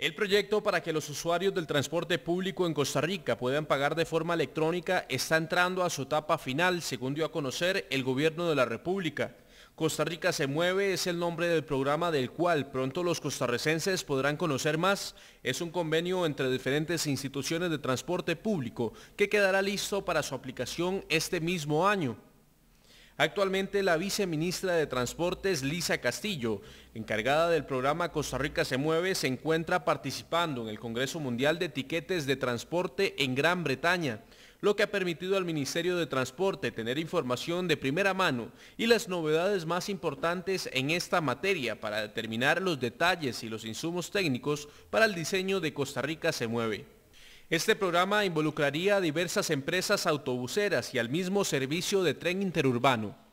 El proyecto para que los usuarios del transporte público en Costa Rica puedan pagar de forma electrónica está entrando a su etapa final, según dio a conocer el Gobierno de la República. Costa Rica se mueve es el nombre del programa del cual pronto los costarricenses podrán conocer más. Es un convenio entre diferentes instituciones de transporte público que quedará listo para su aplicación este mismo año. Actualmente la viceministra de Transportes, Lisa Castillo, encargada del programa Costa Rica se mueve, se encuentra participando en el Congreso Mundial de Etiquetes de Transporte en Gran Bretaña lo que ha permitido al Ministerio de Transporte tener información de primera mano y las novedades más importantes en esta materia para determinar los detalles y los insumos técnicos para el diseño de Costa Rica se mueve. Este programa involucraría a diversas empresas autobuseras y al mismo servicio de tren interurbano.